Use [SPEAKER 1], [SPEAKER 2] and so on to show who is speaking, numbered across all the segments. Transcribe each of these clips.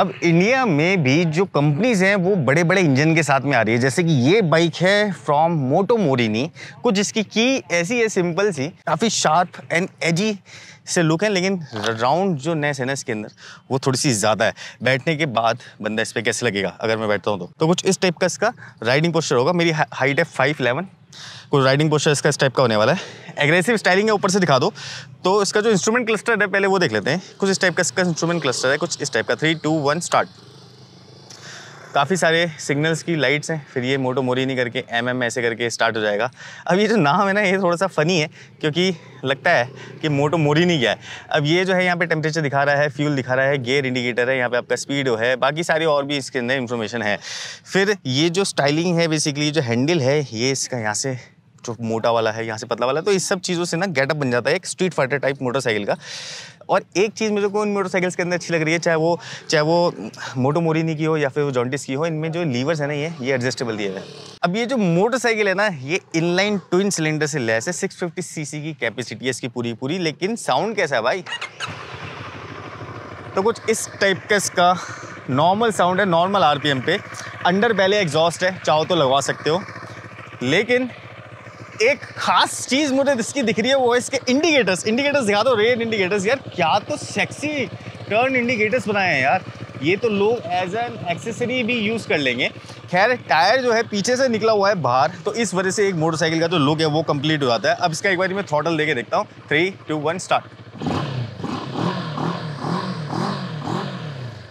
[SPEAKER 1] अब इंडिया में भी जो कंपनीज हैं वो बड़े बड़े इंजन के साथ में आ रही है जैसे कि ये बाइक है फ्रॉम मोटो मोरिनी कुछ इसकी की ऐसी है सिंपल सी काफ़ी शार्प एंड एजी से लुक है लेकिन राउंड जो नेस है ना इसके अंदर वो थोड़ी सी ज़्यादा है बैठने के बाद बंदा इस पर कैसे लगेगा अगर मैं बैठता हूँ तो, तो कुछ इस टाइप का इसका राइडिंग पोस्टर होगा मेरी हाइट है फाइव कुछ राइडिंग पोस्टर इसका इस टाइप का होने वाला है एग्रेसिव स्टाइलिंग है ऊपर से दिखा दो तो इसका जो इंस्ट्रूमेंट क्लस्टर है पहले वो देख लेते हैं कुछ इस टाइप का इसका इंस्ट्रूमेंट क्लस्टर है कुछ इस टाइप का थ्री टू वन स्टार्ट काफ़ी सारे सिग्नल्स की लाइट्स हैं फिर ये मोटो मोरी नहीं करके एम एम ऐसे करके स्टार्ट हो जाएगा अब ये जो नाम है ना ये थोड़ा सा फ़नी है क्योंकि लगता है कि मोटो नहीं गया है अब ये जो है यहाँ पे टेम्परेचर दिखा रहा है फ्यूल दिखा रहा है गेयर इंडिकेटर है यहाँ पे आपका स्पीड है बाकी सारी और भी इसके अंदर इन्फॉर्मेशन है फिर ये जो स्टाइलिंग है बेसिकली जो हैंडल है ये इसका यहाँ से जो मोटा वाला है यहाँ से पतला वाला है तो इस सब चीज़ों से ना गेटअप बन जाता है एक स्ट्रीट फाइटर टाइप मोटरसाइकिल का और एक चीज़ मेरे को इन मोटरसाइकिल्स के अंदर अच्छी लग रही है चाहे वो चाहे वो मोटो मोरिनी की हो या फिर वो जॉन्टिस की हो इनमें जो लीवर्स है ना ये ये एडजस्टेबल दिए हुए हैं अब ये जो मोटरसाइकिल है ना ये इनलाइन ट्विन सिलेंडर से लैस है सिक्स फिफ्टी की कैपेसिटी है इसकी पूरी पूरी लेकिन साउंड कैसा है भाई तो कुछ इस टाइप का इसका नॉर्मल साउंड है नॉर्मल आर पे अंडर बैले एग्जॉस्ट है चाहो तो लगवा सकते हो लेकिन एक खास चीज़ मुझे इसकी दिख रही है वो है इसके इंडिकेटर्स इंडिकेटर्स दिखा दो रेड इंडिकेटर्स यार क्या तो सेक्सी टर्न इंडिकेटर्स बनाए हैं यार ये तो लोग एज एन एक्सेसरी भी यूज़ कर लेंगे खैर टायर जो है पीछे से निकला हुआ है बाहर तो इस वजह से एक मोटरसाइकिल का जो लुक है वो कंप्लीट हो जाता है अब इसका एक बार मैं थॉटल दे के देखता हूँ थ्री टू वन स्टार्ट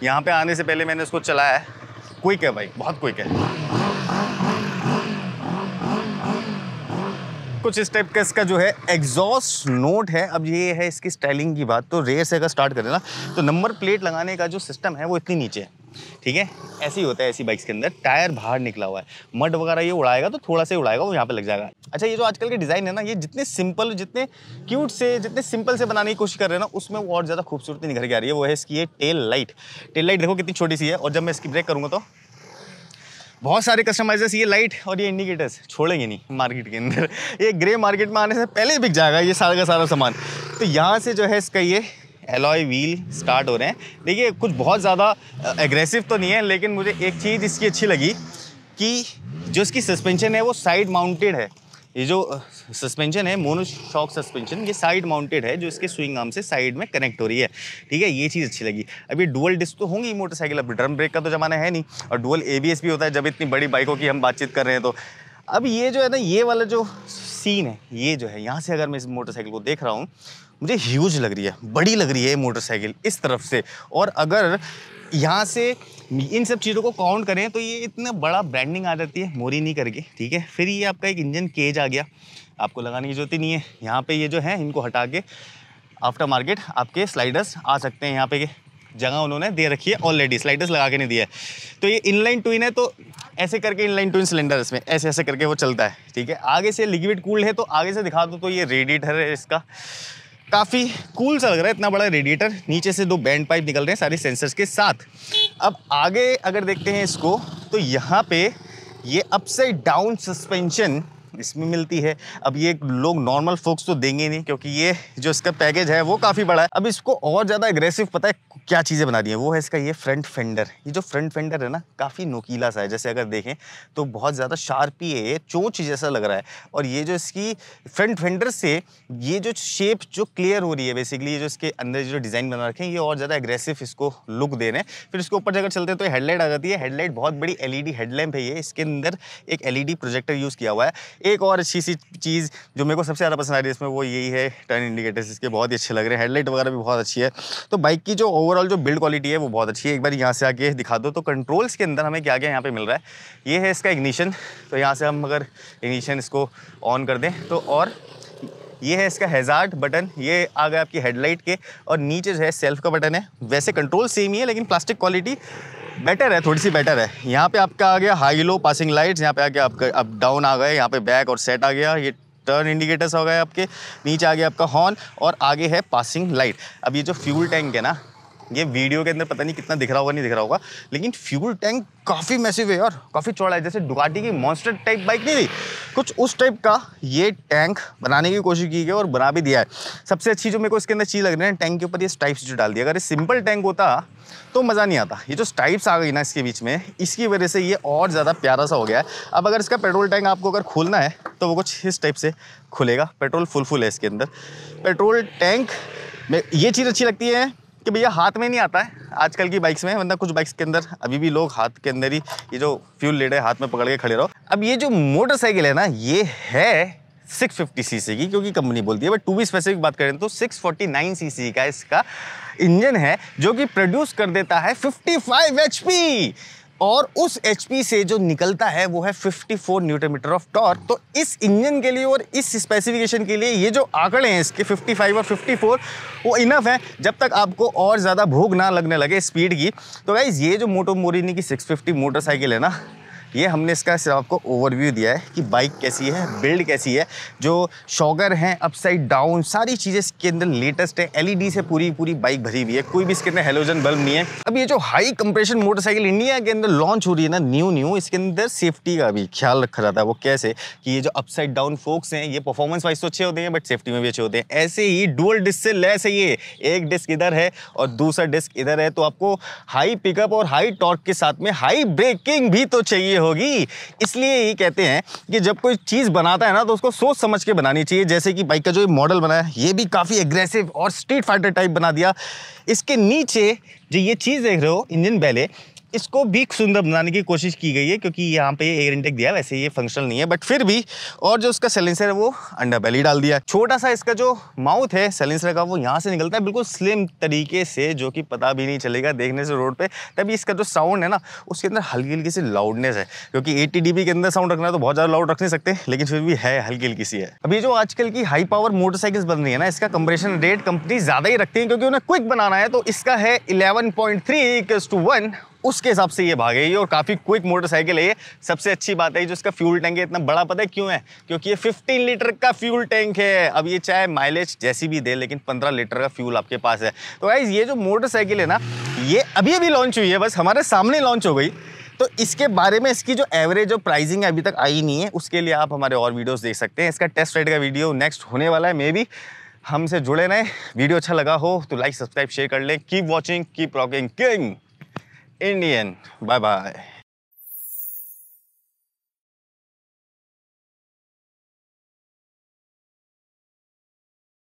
[SPEAKER 1] यहाँ पे आने से पहले मैंने इसको चलाया है क्विक है भाई बहुत क्विक है कुछ इस टाइप का इसका जो है एग्जॉस्ट नोट है अब ये है इसकी स्टाइलिंग की बात तो रेयर से अगर स्टार्ट करें ना तो नंबर प्लेट लगाने का जो सिस्टम है वो इतनी नीचे है ठीक है ऐसे ही होता है ऐसी बाइक्स के अंदर टायर बाहर निकला हुआ है मड वगैरह ये उड़ाएगा तो थोड़ा सा उड़ाएगा वो यहाँ पे लग जाएगा अच्छा ये जो आजकल के डिज़ाइन है ना ये जितने सिंपल जितने क्यूट से जितने सिंपल से बनाने की कोशिश कर रहे हैं ना उसमें वो और ज़्यादा खूबसूरती निकल के आ रही है वो है इसकी ये टेल लाइट टेल लाइट देखो कितनी छोटी सी है और जब मैं इसकी ब्रेक करूँगा तो बहुत सारे कस्टमाइजर्स ये लाइट और ये इंडिकेटर्स छोड़ेंगे नहीं मार्केट के अंदर ये ग्रे मार्केट में आने से पहले ही बिक जाएगा ये सारा का सारा सामान तो यहाँ से जो है इसका ये एलॉय व्हील स्टार्ट हो रहे हैं देखिए कुछ बहुत ज़्यादा एग्रेसिव तो नहीं है लेकिन मुझे एक चीज़ इसकी अच्छी लगी कि जो इसकी सस्पेंशन है वो साइड माउंटेड है ये जो सस्पेंशन है मोनो शॉक सस्पेंशन ये साइड माउंटेड है जो इसके स्विंग आर्म से साइड में कनेक्ट हो रही है ठीक है ये चीज़ अच्छी लगी अब ये डुअल डिस्क तो होंगी मोटरसाइकिल अब ड्रम ब्रेक का तो ज़माना है नहीं और डुअल ए भी होता है जब इतनी बड़ी बाइकों की हम बातचीत कर रहे हैं तो अब ये जो है ना ये वाला जो सीन है ये जो है यहाँ से अगर मैं इस मोटरसाइकिल को देख रहा हूँ मुझे ह्यूज लग रही है बड़ी लग रही है मोटरसाइकिल इस तरफ से और अगर यहाँ से इन सब चीज़ों को काउंट करें तो ये इतना बड़ा ब्रांडिंग आ जाती है मोरी नहीं करके ठीक है फिर ये आपका एक इंजन केज आ गया आपको लगाने की जरूरत ही नहीं है यहाँ पे ये जो है इनको हटा के आफ्टर मार्केट आपके स्लाइडर्स आ सकते हैं यहाँ पे के जगह उन्होंने दे रखी है ऑलरेडी स्लाइडर्स लगा के नहीं दिया है तो ये इनलाइन ट्विन है तो ऐसे करके इनलाइन ट्विन सिलेंडर इसमें ऐसे ऐसे करके वो चलता है ठीक है आगे से लिक्विड कूल्ड है तो आगे से दिखा दो तो ये रेडिएटर है इसका काफ़ी कूल सा लग रहा है इतना बड़ा रेडिएटर नीचे से दो बैंड पाइप निकल रहे हैं सारे सेंसर्स के साथ अब आगे अगर देखते हैं इसको तो यहाँ पे ये अपसाइड डाउन सस्पेंशन इसमें मिलती है अब ये लोग नॉर्मल फोक्स तो देंगे नहीं क्योंकि ये जो इसका पैकेज है वो काफ़ी बड़ा है अब इसको और ज़्यादा एग्रेसिव पता है क्या चीज़ें बना दी हैं वो है इसका ये फ्रंट फेंडर ये जो फ्रंट फेंडर है ना काफ़ी नोकीला सा है जैसे अगर देखें तो बहुत ज़्यादा शार्प ही है ये चोच जैसा लग रहा है और ये जो इसकी फ्रंट फेंडर से ये जो शेप जो क्लियर हो रही है बेसिकली ये जो इसके अंदर जो डिज़ाइन बना रखे हैं ये और ज़्यादा एग्रेसिव इसको लुक दे रहे हैं फिर इसके ऊपर जगह चलते हैं तो हेडलाइट आ जाती है हेडलाइट बहुत बड़ी एल हेडलैम्प है ये इसके अंदर एक एल प्रोजेक्टर यूज़ किया हुआ है एक और अच्छी सी चीज़ जो मेरे को सबसे ज़्यादा पसंद आ रही है इसमें वो यही है टर्न इंडिकेटर्स इसके बहुत ही अच्छे लग रहे हैं हेडलाइट वगैरह भी बहुत अच्छी है तो बाइक की जो ओवरऑल ओवरऑल जो बिल्ड क्वालिटी है वो बहुत अच्छी है एक बार यहाँ से आके दिखा दो तो कंट्रोल्स के अंदर हमें क्या क्या यहाँ पे मिल रहा है ये है इसका इग्निशन तो यहाँ से हम अगर इग्निशन इसको ऑन कर दें तो और ये है इसका हेजार्ट बटन ये आ गया आपकी हेडलाइट के और नीचे जो है सेल्फ का बटन है वैसे कंट्रोल सेम ही है लेकिन प्लास्टिक क्वालिटी बेटर है थोड़ी सी बेटर है यहाँ पे आपका आ गया हाई लो पासिंग लाइट्स यहाँ पे आ गया आपका अप डाउन आ गए यहाँ पे बैक और सेट आ गया ये टर्न इंडिकेटर्स हो गए आपके नीचे आ गया आपका हॉर्न और आगे है पासिंग लाइट अब ये जो फ्यूल टैंक है ना ये वीडियो के अंदर पता नहीं कितना दिख रहा होगा नहीं दिख रहा होगा लेकिन फ्यूल टैंक काफ़ी मैसिव है और काफ़ी चौड़ा है जैसे डुगाटी की मॉन्स्टर टाइप बाइक नहीं थी कुछ उस टाइप का ये टैंक बनाने की कोशिश की गई और बना भी दिया है सबसे अच्छी जो मेरे को इसके अंदर चीज़ लग रही है टैंक के ऊपर ये स्टाइप्स जो डाल दिया अगर ये सिंपल टैंक होता तो मज़ा नहीं आता ये जो स्टाइप्स आ गई ना इसके बीच में इसकी वजह से ये और ज़्यादा प्यारा सा हो गया है अब अगर इसका पेट्रोल टैंक आपको अगर खोलना है तो वो कुछ इस टाइप से खुलेगा पेट्रोल फुल फुल है इसके अंदर पेट्रोल टैंक में ये चीज़ अच्छी लगती है कि भैया हाथ में नहीं आता है आजकल की बाइक्स में वरना मतलब कुछ बाइक्स के अंदर अभी भी लोग हाथ के अंदर ही ये जो फ्यूल लेड है हाथ में पकड़ के खड़े रहो अब ये जो मोटरसाइकिल है ना ये है 650 सीसी की क्योंकि कंपनी बोलती है बट टू बी स्पेसिफिक बात करें तो 649 सीसी का इसका इंजन है जो कि प्रोड्यूस कर देता है 55 एचपी और उस एच से जो निकलता है वो है 54 फ़ोर मीटर ऑफ टॉर्क तो इस इंजन के लिए और इस स्पेसिफिकेशन के लिए ये जो आंकड़े हैं इसके 55 और 54 वो इनफ है जब तक आपको और ज़्यादा भूख ना लगने लगे स्पीड की तो भाई ये जो मोटो मोरिनी की 650 मोटरसाइकिल है ना ये हमने इसका सिर्फ आपको ओवरव्यू दिया है कि बाइक कैसी है बिल्ड कैसी है जो शॉगर हैं अपसाइड डाउन सारी चीज़ें इसके अंदर लेटेस्ट है एलईडी से पूरी पूरी बाइक भरी हुई है कोई भी इसके अंदर हेलोजन बल्ब नहीं है अब ये जो हाई कंप्रेशन मोटरसाइकिल इंडिया के अंदर लॉन्च हो रही है ना न्यू न्यू इसके अंदर सेफ्टी का भी ख्याल रखा जाता है वो कैसे कि ये जो अपसाइड डाउन फोक्स हैं ये परफॉर्मेंस वाइज तो अच्छे होते हैं बट सेफ्टी में भी अच्छे होते हैं ऐसे ही डुअल डिस्क से लेस है ये एक डिस्क इधर है और दूसरा डिस्क इधर है तो आपको हाई पिकअप और हाई टॉर्क के साथ में हाई ब्रेकिंग भी तो चाहिए होगी इसलिए ये कहते हैं कि जब कोई चीज़ बनाता है ना तो उसको सोच समझ के बनानी चाहिए जैसे कि बाइक का जो मॉडल बनाया ये भी काफ़ी एग्रेसिव और स्ट्रीट फाइटर टाइप बना दिया इसके नीचे जो ये चीज़ देख रहे हो इंजन बैले इसको भी सुंदर बनाने की कोशिश की गई है क्योंकि यहाँ पे एयर इंटेक दिया वैसे ये फंक्शनल नहीं है बट फिर भी और जो उसका सेलेंसर है वो अंडा बैली डाल दिया छोटा सा इसका जो माउथ है सेलेंसर का वो यहाँ से निकलता है बिल्कुल स्लिम तरीके से जो कि पता भी नहीं चलेगा देखने से रोड पर तभी इसका जो साउंड है ना उसके अंदर हल्की हल्की सी लाउडनेस है क्योंकि एटी डीबी के अंदर साउंड रखना तो बहुत ज़्यादा लाउड रख नहीं सकते लेकिन फिर भी है हल्की हल्की सी है अभी जो आजकल की हाई पावर मोटरसाइकिल्स बन रही है ना इसका कंप्रेशन रेट कंपनी ज़्यादा ही रखती है क्योंकि उन्हें क्विक बनाना है तो इसका है इलेवन पॉइंट थ्री उसके हिसाब से ये भाग गई और काफ़ी क्विक मोटरसाइकिल है ये सबसे अच्छी बात है जो इसका फ्यूल टैंक है इतना बड़ा पता है क्यों है क्योंकि ये 15 लीटर का फ्यूल टैंक है अब ये चाहे माइलेज जैसी भी दे लेकिन 15 लीटर का फ्यूल आपके पास है तो भाई ये जो मोटरसाइकिल है ना ये अभी अभी लॉन्च हुई है बस हमारे सामने लॉन्च हो गई तो इसके बारे में इसकी जो एवरेज और प्राइसिंग है अभी तक आई नहीं है उसके लिए आप हमारे और वीडियोज देख सकते हैं इसका टेस्ट राइड का वीडियो नेक्स्ट होने वाला है मे बी हमसे जुड़े रहें वीडियो अच्छा लगा हो तो लाइक सब्सक्राइब शेयर कर लें keep watching keep rocking king Indian. Bye-bye.